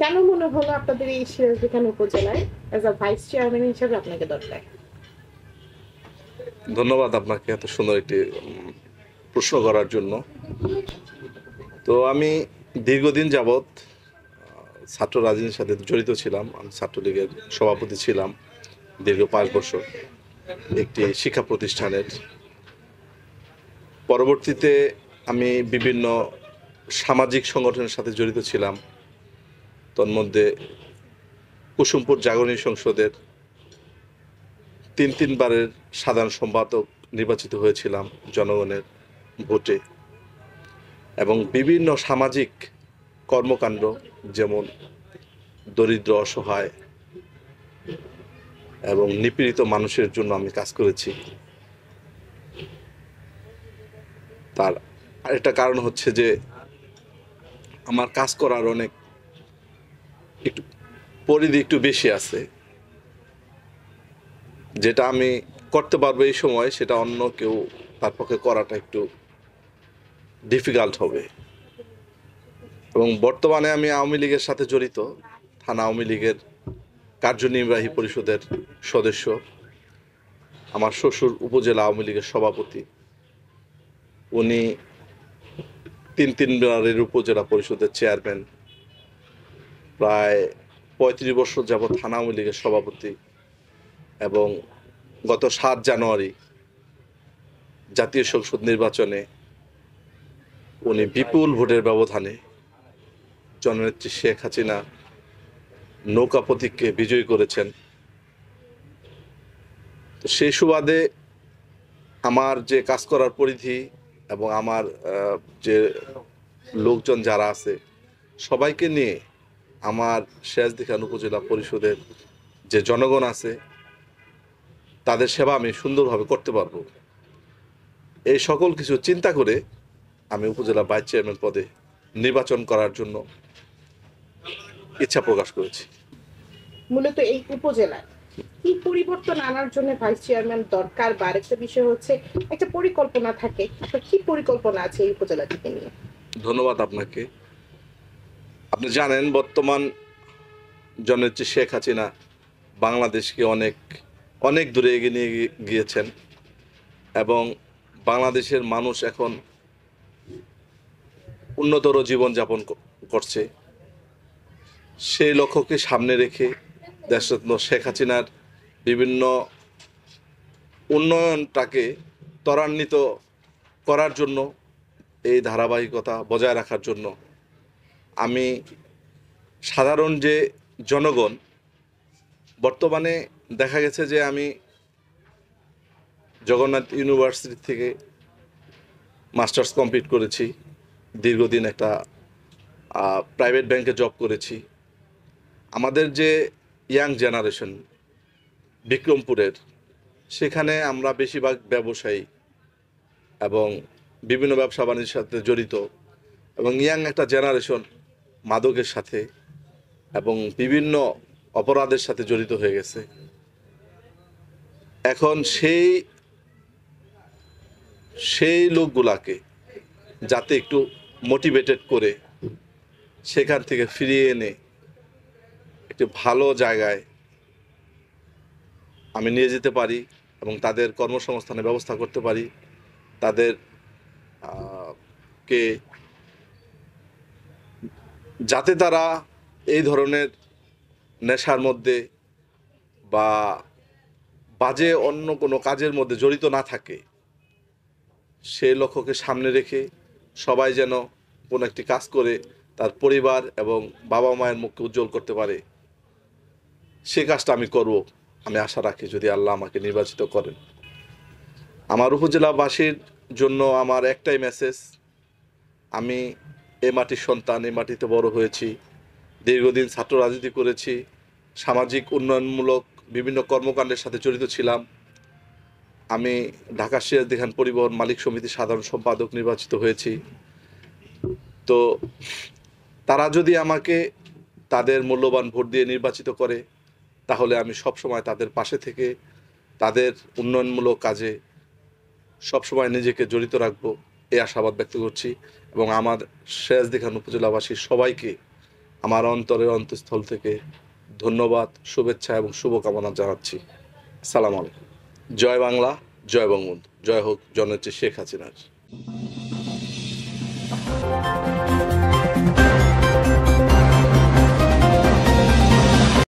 কেন মনে হলো আপনাদের এই সিরাজদিখান উপজেলায় অ্যাজ আ ভাইস চেয়ারম্যান হিসেবে আপনাকে দরকার ধন্যবাদ আপনাকে এত সুন্দর একটি প্রশ্ন করার জন্য তো আমি দীর্ঘদিন যাবৎ ছাত্র রাজনীতির সাথে জড়িত ছিলাম আমি ছাত্রলীগের সভাপতি ছিলাম দীর্ঘ পাঁচ বছর একটি শিক্ষা প্রতিষ্ঠানের পরবর্তীতে আমি বিভিন্ন সামাজিক সংগঠনের সাথে জড়িত ছিলাম তন্মধ্যে কুসুমপুর জাগরণী সংসদের তিন তিনবারের সাধারণ সম্পাদক নির্বাচিত হয়েছিলাম জনগণের ভোটে এবং বিভিন্ন সামাজিক কর্মকাণ্ড যেমন দরিদ্র অসহায় এবং নিপীড়িত মানুষের জন্য আমি কাজ করেছি তার একটা কারণ হচ্ছে যে আমার কাজ করার অনেক একটু পরিধি একটু বেশি আছে যেটা আমি করতে পারবো এই সময় সেটা অন্য কেউ তার পক্ষে করাটা একটু ডিফিকাল্ট হবে এবং বর্তমানে আমি আওয়ামী লীগের সাথে জড়িত থানা আওয়ামী লীগের কার্যনির্বাহী পরিষদের সদস্য আমার শ্বশুর উপজেলা আওয়ামী লীগের সভাপতি উনি তিন তিন বারের উপজেলা পরিষদের চেয়ারম্যান প্রায় পঁয়ত্রিশ বছর যাব থানা আওয়ামী লীগের সভাপতি এবং গত সাত জানুয়ারি জাতীয় সংসদ নির্বাচনে উনি বিপুল ভোটের ব্যবধানে জননেত্রী শেখ হাসিনা নৌকা প্রতীককে বিজয়ী করেছেন তো সেই সুবাদে আমার যে কাজ করার পরিধি এবং আমার যে লোকজন যারা আছে সবাইকে নিয়ে আমার সিরাজদিখান উপজেলা পরিষদের যে জনগণ আছে তাদের সেবা আমি সুন্দরভাবে করতে পারবো এই সকল কিছু চিন্তা করে আমি উপজেলা ভাইস চেয়ারম্যান পদে নির্বাচন করার জন্য ইচ্ছা প্রকাশ করেছি মূলত এই উপজেলায় কি পরিবর্তন আনার জন্য ভাইস চেয়ারম্যান দরকার বা আরেকটা বিষয় হচ্ছে একটা পরিকল্পনা থাকে কি পরিকল্পনা আছে এই উপজেলাটিকে নিয়ে ধন্যবাদ আপনাকে আপনি জানেন বর্তমান জননেত্রী শেখ হাসিনা বাংলাদেশকে অনেক অনেক দূরে এগিয়ে নিয়ে গিয়েছেন এবং বাংলাদেশের মানুষ এখন উন্নতর জীবনযাপন করছে সেই লক্ষ্যকে সামনে রেখে দেশরত্ন শেখ হাসিনার বিভিন্ন উন্নয়নটাকে ত্বরান্বিত করার জন্য এই ধারাবাহিকতা বজায় রাখার জন্য আমি সাধারণ যে জনগণ বর্তমানে দেখা গেছে যে আমি জগন্নাথ ইউনিভার্সিটি থেকে মাস্টার্স কমপ্লিট করেছি দীর্ঘদিন একটা প্রাইভেট ব্যাংকে জব করেছি আমাদের যে ইয়াং জেনারেশন বিক্রমপুরের সেখানে আমরা বেশিরভাগ ব্যবসায়ী এবং বিভিন্ন ব্যবসা বাণিজ্যের সাথে জড়িত এবং ইয়াং একটা জেনারেশন মাদকের সাথে এবং বিভিন্ন অপরাধের সাথে জড়িত হয়ে গেছে এখন সেই সেই লোকগুলাকে যাতে একটু মোটিভেটেড করে সেখান থেকে ফিরিয়ে এনে একটি ভালো জায়গায় আমি নিয়ে যেতে পারি এবং তাদের কর্মসংস্থানের ব্যবস্থা করতে পারি তাদের কে যাতে তারা এই ধরনের নেশার মধ্যে বা বাজে অন্য কোনো কাজের মধ্যে জড়িত না থাকে সেই লক্ষ্যকে সামনে রেখে সবাই যেন কোনো একটি কাজ করে তার পরিবার এবং বাবা মায়ের মুখকে উজ্জ্বল করতে পারে সে কাজটা আমি করব আমি আশা রাখি যদি আল্লাহ আমাকে নির্বাচিত করেন আমার উপজেলাবাসীর জন্য আমার একটাই মেসেজ আমি এ মাটির সন্তান এ মাটিতে বড় হয়েছি দীর্ঘদিন ছাত্র রাজনীতি করেছি সামাজিক উন্নয়নমূলক বিভিন্ন কর্মকাণ্ডের সাথে জড়িত ছিলাম আমি ঢাকা সিরাজ দেখান পরিবহন মালিক সমিতির সাধারণ সম্পাদক নির্বাচিত হয়েছি তো তারা যদি আমাকে তাদের মূল্যবান ভোট দিয়ে নির্বাচিত করে তাহলে আমি সবসময় তাদের পাশে থেকে তাদের উন্নয়নমূলক কাজে সবসময় নিজেকে জড়িত রাখবো এই আশাবাদ ব্যক্ত করছি এবং আমার শেষ দেখান উপজেলাবাসী সবাইকে আমার অন্তরের অন্তঃস্থল থেকে ধন্যবাদ শুভেচ্ছা এবং শুভকামনা জানাচ্ছি সালাম আলাইকুম জয় বাংলা জয় বঙ্গবন্ধু জয় হোক জননেত্রী শেখ হাসিনার